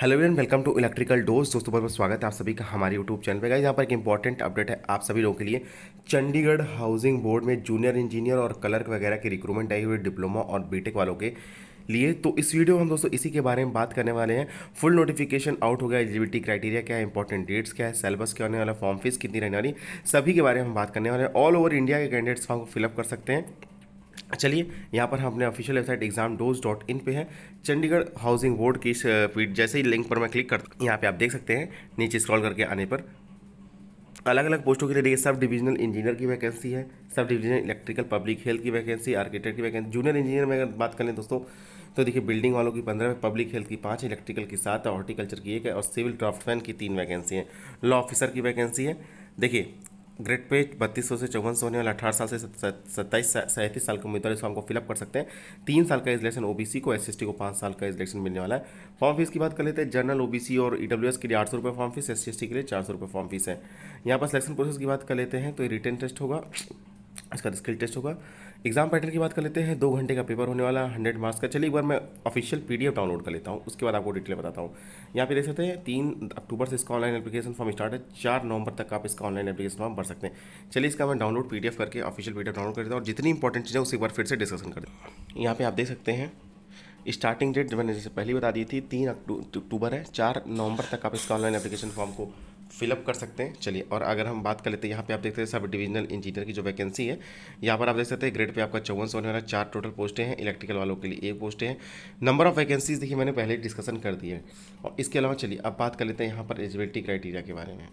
hello everyone welcome to electrical dose दोस्तों बहुत बहुत स्वागत है आप सभी का हमारे यूट्यूब चैनल पे गाइस यहाँ पर एक इंपॉर्टेंट अपडेट है आप सभी लोगों के लिए चंडीगढ़ हाउसिंग बोर्ड में जूनियर इंजीनियर और क्लर्क वगैरह के रिक्रूटमेंट आई हुई डिप्लोमा और बीटेक वालों के लिए तो इस वीडियो में हम दोस्तों इसी के बारे में बात करने वाले हैं फुल नोटिफिकेशन आउट हो गया एलिजिबिलिटी क्राइटेरिया क्या है इंपॉर्टेंट डेट्स क्या है सिलेबस क्या होने वाला फॉर्म फीस कितनी रहने वाली सभी के बारे में हम बात करने वाले हैं ऑल ओवर इंडिया के कैंडिडेट्स फॉर्म को फिलअप कर सकते हैं अच्छा, चलिए यहाँ पर हम अपने official website exam dose dot in पर है चंडीगढ़ हाउसिंग बोर्ड की पीट जैसे ही लिंक पर मैं क्लिक करता यहाँ पे आप देख सकते हैं नीचे स्क्रॉल करके आने पर अलग अलग पोस्टों के लिए देखिए सब डिवीजनल इंजीनियर की वैकेंसी है सब डिविजनल इलेक्ट्रिकल पब्लिक हेल्थ की वैकेंसी आर्किटेक्ट की वैकेंसी जूनियर इंजीनियर में अगर बात करें दोस्तों तो देखिए बिल्डिंग वालों की पंद्रह पब्लिक हेल्थ की पाँच इलेक्ट्रिकल की सात और हॉर्टिकल्चर की एक है और सिविल ड्राफ्टमैन की तीन वैकेंसी है लॉ ऑफिसर की वैकेंसी है देखिए ग्रेड पे बत्तीस सौ से चौवन सौ होने वाले अठारह साल से सत्ताईस सैंतीस साल के उम्मीदवार इस फॉर्म को फिलअप कर सकते हैं तीन साल का इलेक्शन ओबीसी को एसएसटी को पाँच साल का इजलेक्शन मिलने वाला है फॉर्म फीस की बात कर लेते हैं जनरल ओबीसी और एस e के लिए आठ सौ फॉर्म फीस एस के लिए चार सौ फॉर्म फीस है यहाँ पर सिलेक्शन प्रोसेस की बात कर लेते हैं तो रिटर्न टेस्ट होगा इसका स्किल टेस्ट होगा एग्जाम पैटर्न की बात कर लेते हैं दो घंटे का पेपर होने वाला हंड्रेड मार्क्स का चलिए एक बार मैं ऑफिशियल पीडीएफ डाउनलोड कर लेता हूँ उसके बाद आपको डिटेल बताता हूँ यहाँ पे देख सकते हैं तीन अक्टूबर से इसका ऑनलाइन एप्लीकेशन फॉर्म स्टार्ट है चार नवंबर तक आप इसका ऑनलाइन एप्लीकेशन फॉर्म भर सकते हैं चलिए इसका मैं डाउनलोड पी करके ऑफिशियल पी डाउनलोड कर देता हूँ और जितनी इंपॉर्टेंट चीज़ें उसे एक बार फिर से डिस्कशन कर देता यहाँ पर आप देख सकते हैं स्टार्टिंग डेट मैंने जैसे पहली बता दी थी तीन अक्टूबर है चार नवंबर तक आप इसका ऑनलाइन एप्लीकेशन फॉर्म को फिलअप कर सकते हैं चलिए और अगर हम बात कर लेते हैं यहाँ पे आप देख सकते हैं सब डिवीजनल इंजीनियर की जो वैकेंसी है यहाँ पर आप देख सकते हैं ग्रेड पे आपका चौवन सौ वाला चार टोटल पोस्टें हैं इलेक्ट्रिकल वालों के लिए एक पोस्टें हैं नंबर ऑफ वैकेंसीज देखिए मैंने पहले डिस्कशन कर दी है और इसके अलावा चलिए अब बात कर लेते हैं यहाँ पर एलिजिबिलिटी क्राइटेरिया के बारे में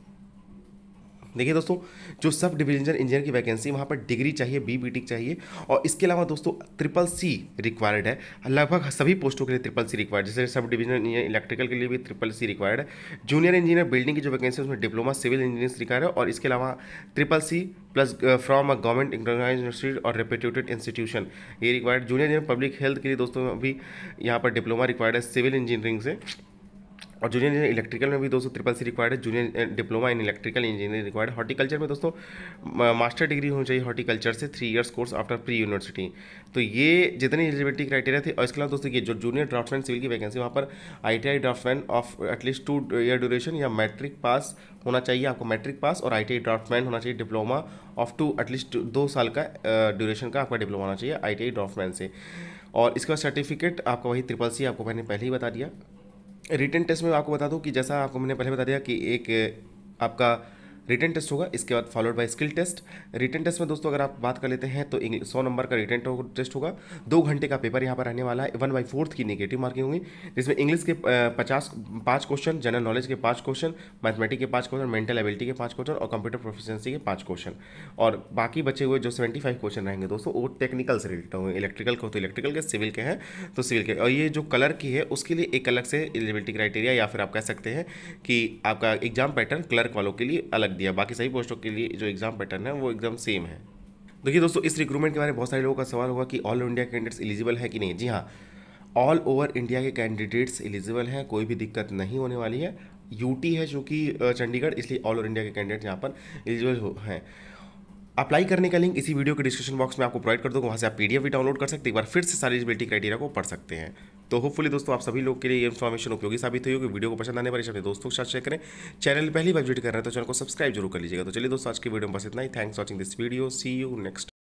देखिए दोस्तों जो सब डिविजन इंजीनियर की वैकेंसी वहाँ पर डिग्री चाहिए बी बी e चाहिए और इसके अलावा दोस्तों ट्रिपल सी रिक्वायर्ड है लगभग सभी पोस्टों के लिए ट्रिपल सी रिक्वायर्ड जैसे सब डिविजन इंजीनियर इलेक्ट्रिकल के लिए भी ट्रिपल सी रिक्वायर्ड है जूनियर इंजीनियर बिल्डिंग की जो वैकेंसी है उसमें डिप्लोमा सिविल इंजीनियर रिक्वायर है और इसके अलावा triple C plus from a government इंटरनाइज और रेप्यूटेड इंस्टीट्यूशन ये required junior engineer public health के लिए दोस्तों अभी यहाँ पर डिप्लोमा रिक्वायर्ड है सिविल इंजीनियरिंग से और जूनियर इलेक्ट्रिकल में भी दोस्तों ट्रिपल सी रिक्वायर्ड है junior diploma in electrical engineering required horticulture में दोस्तों मास्टर डिग्री होनी चाहिए हॉर्टिकल्चर से three years course after pre university तो ये जितनी एलिजिबिलिटी क्राइटेरिया थे और इसके अलावा दोस्तों ये जो जूनियर ड्राफ्टमैन सिविल की वैकेंसी वहाँ पर I T I draftsman of at least two year duration या मैट्रिक पास होना चाहिए आपको मैट्रिक पास और आई टी आई ड्राफ्टमैन होना चाहिए डिप्लोमा ऑफ टू एटलीस्ट दो साल का ड्यूरेशन eh, का आपका डिप्लोमा होना चाहिए आई टी आई ड्राफ्टमैन से और इसका सर्टिफिकेट आपका वही ट्रिपल सी आपको मैंने पहले ही बता दिया रिटर्न टेस्ट में आपको बता दूँ कि जैसा आपको मैंने पहले बता दिया कि एक आपका रिटर्न टेस्ट होगा इसके बाद followed by skill test written test में दोस्तों अगर आप बात कर लेते हैं तो सौ नंबर का रिटर्न टेस्ट होगा दो घंटे का पेपर यहाँ पर रहने वाला है वन बाई फोर्थ की निगेटिव मार्किंग होगी जिसमें इंग्लिश के पचास पाँच क्वेश्चन जनरल नॉलेज के पाँच क्वेश्चन मैथमेटिक के पाँच क्वेश्चन मेंटल एबिलिटी के पाँच क्वेश्चन और कंप्यूटर प्रोफिशेंसी के पाँच क्वेश्चन और बाकी बचे हुए जो सेवेंटी फाइव क्वेश्चन रहेंगे दोस्तों वो टेक्निकल से रिलेटेड होंगे इलेक्ट्रिकल के तो इलेक्ट्रिकल के सिविल के हैं तो सिविल के और ये जो कलर की है उसके लिए एक अलग से एलिजिबिलिटी क्राइटेरिया या फिर आप कह सकते हैं कि आपका एग्जाम पैटर्न क्लर्क वालों के लिए अलग रख दिया बाकी सभी पोस्टों के लिए जो एग्ज़ाम पैटर्न है वो एकदम सेम है देखिए दोस्तों इस रिक्रूटमेंट के बारे में बहुत सारे लोगों का सवाल होगा कि ऑल इंडिया कैंडिडेट्स एलिजिबल है कि नहीं जी हाँ ऑल ओवर इंडिया के कैंडिडेट्स एलिजिबल हैं कोई भी दिक्कत नहीं होने वाली है यूटी है जो कि चंडीगढ़ इसलिए ऑल ओवर इंडिया के कैंडिडेट यहाँ पर एलिजिबल हैं अप्लाई करने का लिंक इसी वीडियो के डिस्क्रिप्शन बॉक्स में आपको प्रोवाइड कर दूँगा वहाँ से आप पीडीएफ भी डाउनलोड कर सकते हैं एक बार फिर से सारी एलिजिबिलिटी क्राइटेरिया को पढ़ सकते हैं तो होपफुली दोस्तों आप सभी लोग के लिए ये इन्फॉर्मेशन उपयोगी साबित होगी वीडियो को पसंद आने पर अपने दोस्तों के साथ शेयर करें चैनल पहली बार विजिट कर रहे हैं तो चैनल को सब्सक्राइब जरूर कर लीजिएगा तो चलिए दोस्तों आज की वीडियो में बस इतना ही thanks watching this video see you next